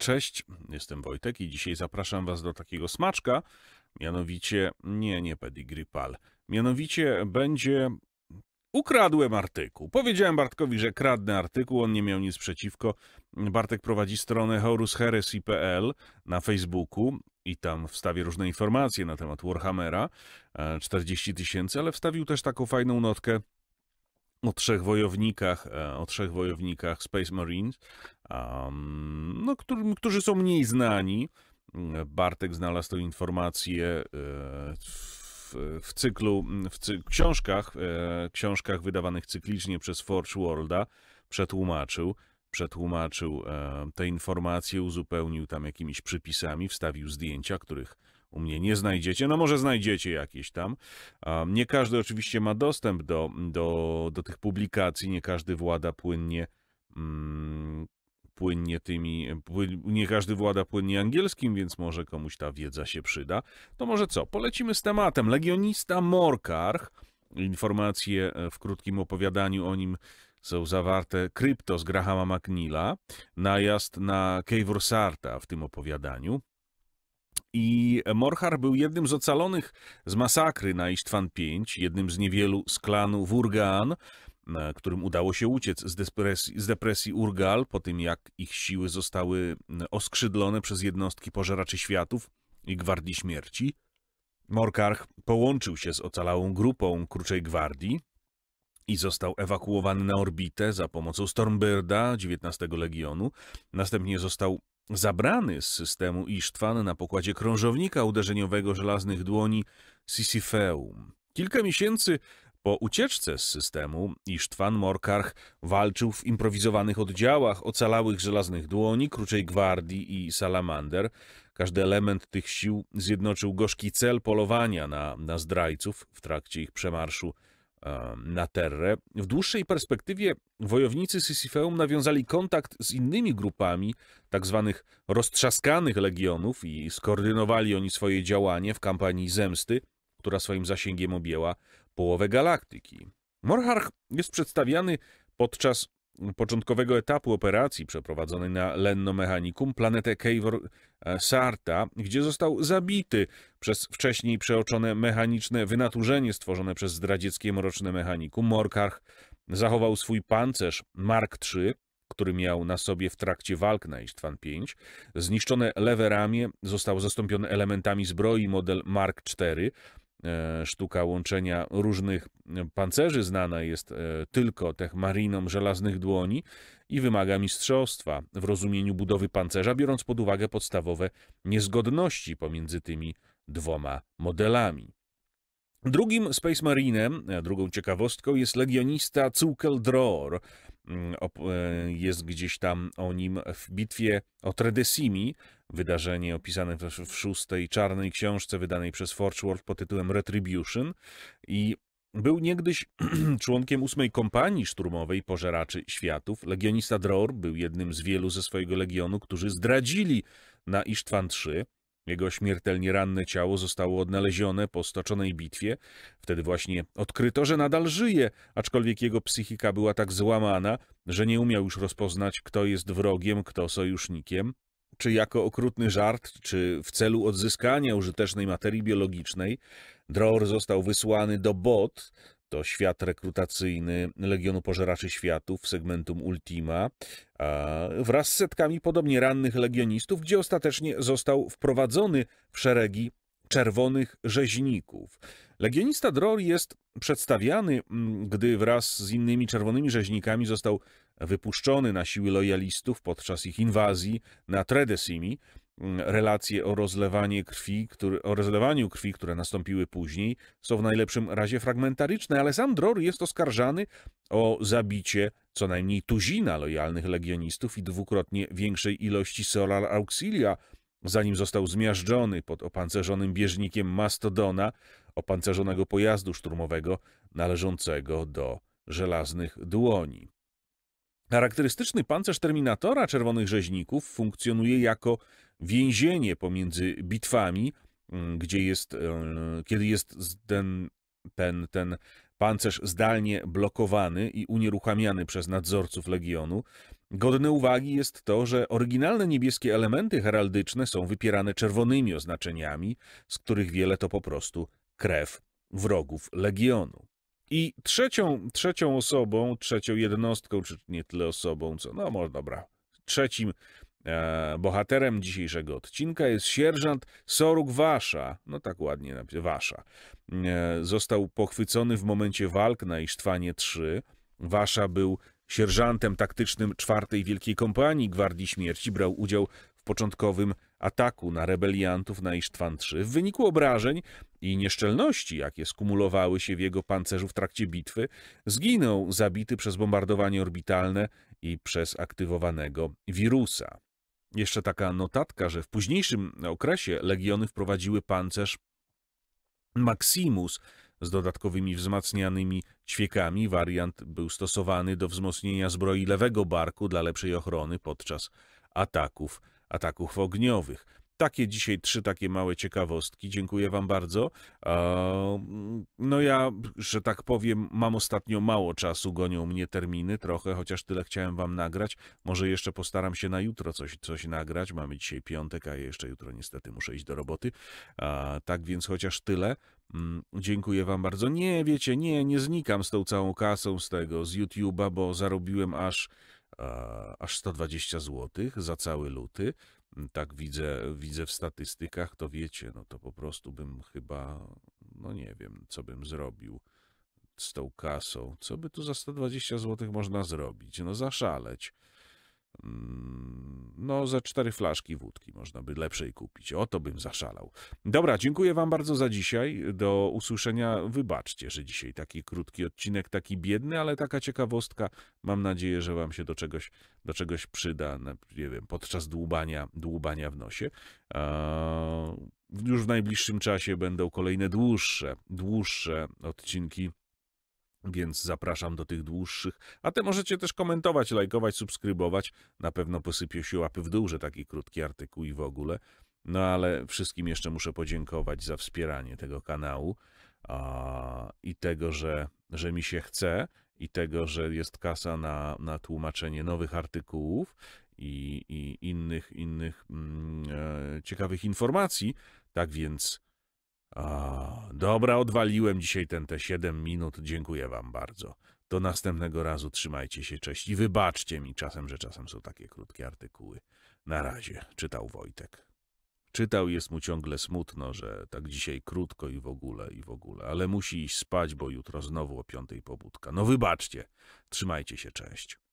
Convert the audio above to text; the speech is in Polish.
Cześć, jestem Wojtek i dzisiaj zapraszam Was do takiego smaczka, mianowicie, nie, nie pedigree pal, mianowicie będzie Ukradłem artykuł. Powiedziałem Bartkowi, że kradnę artykuł, on nie miał nic przeciwko. Bartek prowadzi stronę horusheresy.pl na Facebooku i tam wstawi różne informacje na temat Warhammera 40 e, tysięcy, ale wstawił też taką fajną notkę o trzech wojownikach, e, o trzech wojownikach Space Marines, um, no, którzy, którzy są mniej znani. Bartek znalazł tę informację e, w, w cyklu, w książkach, e, książkach wydawanych cyklicznie przez Forge Worlda, przetłumaczył przetłumaczył e, te informacje, uzupełnił tam jakimiś przypisami, wstawił zdjęcia, których u mnie nie znajdziecie. No może znajdziecie jakieś tam. Nie każdy oczywiście ma dostęp do, do, do tych publikacji, nie każdy włada płynnie. Mm, płynnie tymi, nie każdy włada płynnie angielskim, więc może komuś ta wiedza się przyda. To może co? Polecimy z tematem. Legionista Morkarch. Informacje e, w krótkim opowiadaniu o nim są zawarte krypto z Grahama McNeila, najazd na Kejworsarta w tym opowiadaniu. I Morhar był jednym z ocalonych z masakry na Istvan V, jednym z niewielu z klanu Wurgan, którym udało się uciec z depresji, z depresji Urgal po tym, jak ich siły zostały mm, oskrzydlone przez jednostki pożeraczy światów i Gwardii Śmierci. Morkarch połączył się z ocalałą grupą Kruczej Gwardii, i został ewakuowany na orbitę za pomocą Stormbirda 19 Legionu. Następnie został zabrany z systemu Isztwan na pokładzie krążownika uderzeniowego żelaznych dłoni Sisyfeum. Kilka miesięcy po ucieczce z systemu Isztwan Morkarch walczył w improwizowanych oddziałach ocalałych żelaznych dłoni, kruczej gwardii i salamander. Każdy element tych sił zjednoczył gorzki cel polowania na, na zdrajców w trakcie ich przemarszu na Terrę. W dłuższej perspektywie wojownicy Sisyfeum nawiązali kontakt z innymi grupami tzw. Tak roztrzaskanych legionów i skoordynowali oni swoje działanie w kampanii zemsty, która swoim zasięgiem objęła połowę galaktyki. Morharch jest przedstawiany podczas początkowego etapu operacji przeprowadzonej na Lenno Mechanicum planetę Keivor e, Sarta, gdzie został zabity przez wcześniej przeoczone mechaniczne wynaturzenie stworzone przez zdradzieckie mroczne mechanikum. Morkarch zachował swój pancerz Mark III, który miał na sobie w trakcie walk na Istvan V. Zniszczone lewe ramię zostało zastąpione elementami zbroi model Mark IV, E, sztuka łączenia różnych pancerzy znana jest e, tylko techmarinom żelaznych dłoni i wymaga mistrzostwa w rozumieniu budowy pancerza, biorąc pod uwagę podstawowe niezgodności pomiędzy tymi dwoma modelami. Drugim Space Marinem, e, drugą ciekawostką jest legionista Cukel Dror. Mm, jest gdzieś tam o nim w bitwie o Tredesimi wydarzenie opisane w, w szóstej czarnej książce wydanej przez Forgeworld pod tytułem Retribution i był niegdyś członkiem ósmej kompanii szturmowej pożeraczy światów. Legionista Dror był jednym z wielu ze swojego legionu, którzy zdradzili na Isztwan III. Jego śmiertelnie ranne ciało zostało odnalezione po stoczonej bitwie. Wtedy właśnie odkryto, że nadal żyje, aczkolwiek jego psychika była tak złamana, że nie umiał już rozpoznać, kto jest wrogiem, kto sojusznikiem czy jako okrutny żart, czy w celu odzyskania użytecznej materii biologicznej, Dror został wysłany do BOT, to świat rekrutacyjny Legionu Pożeraczy Światów, segmentum Ultima, wraz z setkami podobnie rannych legionistów, gdzie ostatecznie został wprowadzony w szeregi czerwonych rzeźników. Legionista Dror jest przedstawiany, mm, gdy wraz z innymi czerwonymi rzeźnikami został wypuszczony na siły lojalistów podczas ich inwazji na Tredesimi. Mm, relacje o, rozlewanie krwi, który, o rozlewaniu krwi, które nastąpiły później, są w najlepszym razie fragmentaryczne, ale sam Dror jest oskarżany o zabicie co najmniej tuzina lojalnych legionistów i dwukrotnie większej ilości Solar Auxilia, Zanim został zmiażdżony pod opancerzonym bieżnikiem Mastodona, opancerzonego pojazdu szturmowego należącego do żelaznych dłoni. Charakterystyczny pancerz Terminatora Czerwonych Rzeźników funkcjonuje jako więzienie pomiędzy bitwami, mm, gdzie jest, e, kiedy jest ten, ten, ten pancerz zdalnie blokowany i unieruchamiany przez nadzorców Legionu, Godne uwagi jest to, że oryginalne niebieskie elementy heraldyczne są wypierane czerwonymi oznaczeniami, z których wiele to po prostu krew wrogów Legionu. I trzecią, trzecią osobą, trzecią jednostką, czy nie tyle osobą, co no może dobra, trzecim e, bohaterem dzisiejszego odcinka jest sierżant Soruk Wasza, no tak ładnie napisał, Wasza. E, został pochwycony w momencie walk na Isztwanie 3. Wasza był Sierżantem taktycznym czwartej Wielkiej Kompanii Gwardii Śmierci brał udział w początkowym ataku na rebeliantów na Isztwan III. W wyniku obrażeń i nieszczelności, jakie skumulowały się w jego pancerzu w trakcie bitwy, zginął zabity przez bombardowanie orbitalne i przez aktywowanego wirusa. Jeszcze taka notatka, że w późniejszym okresie legiony wprowadziły pancerz Maximus, z dodatkowymi wzmacnianymi ćwiekami wariant był stosowany do wzmocnienia zbroi lewego barku dla lepszej ochrony podczas ataków, ataków ogniowych. Takie dzisiaj trzy takie małe ciekawostki. Dziękuję wam bardzo. No ja, że tak powiem, mam ostatnio mało czasu, gonią mnie terminy trochę, chociaż tyle chciałem wam nagrać. Może jeszcze postaram się na jutro coś, coś nagrać. Mamy dzisiaj piątek, a jeszcze jutro niestety muszę iść do roboty. Tak więc chociaż tyle. Mm, dziękuję wam bardzo. Nie, wiecie, nie, nie znikam z tą całą kasą z tego, z YouTube'a, bo zarobiłem aż, aż 120 zł za cały luty. Mm, tak widzę, widzę w statystykach, to wiecie, no to po prostu bym chyba, no nie wiem, co bym zrobił z tą kasą. Co by tu za 120 zł można zrobić? No zaszaleć. Mm, no, za cztery flaszki wódki można by lepszej kupić. O to bym zaszalał. Dobra, dziękuję Wam bardzo za dzisiaj. Do usłyszenia. Wybaczcie, że dzisiaj taki krótki odcinek, taki biedny, ale taka ciekawostka. Mam nadzieję, że Wam się do czegoś, do czegoś przyda, nie wiem, podczas dłubania, dłubania w nosie. Eee, już w najbliższym czasie będą kolejne dłuższe, dłuższe odcinki więc zapraszam do tych dłuższych, a te możecie też komentować, lajkować, subskrybować. Na pewno posypię się łapy w dół, że taki krótki artykuł i w ogóle. No ale wszystkim jeszcze muszę podziękować za wspieranie tego kanału a, i tego, że, że mi się chce i tego, że jest kasa na, na tłumaczenie nowych artykułów i, i innych, innych mm, e, ciekawych informacji. Tak więc o, dobra, odwaliłem dzisiaj ten te 7 minut. Dziękuję wam bardzo. Do następnego razu trzymajcie się, cześć i wybaczcie mi czasem, że czasem są takie krótkie artykuły. Na razie, czytał Wojtek. Czytał, jest mu ciągle smutno, że tak dzisiaj krótko i w ogóle, i w ogóle, ale musi iść spać, bo jutro znowu o piątej pobudka. No wybaczcie, trzymajcie się, cześć.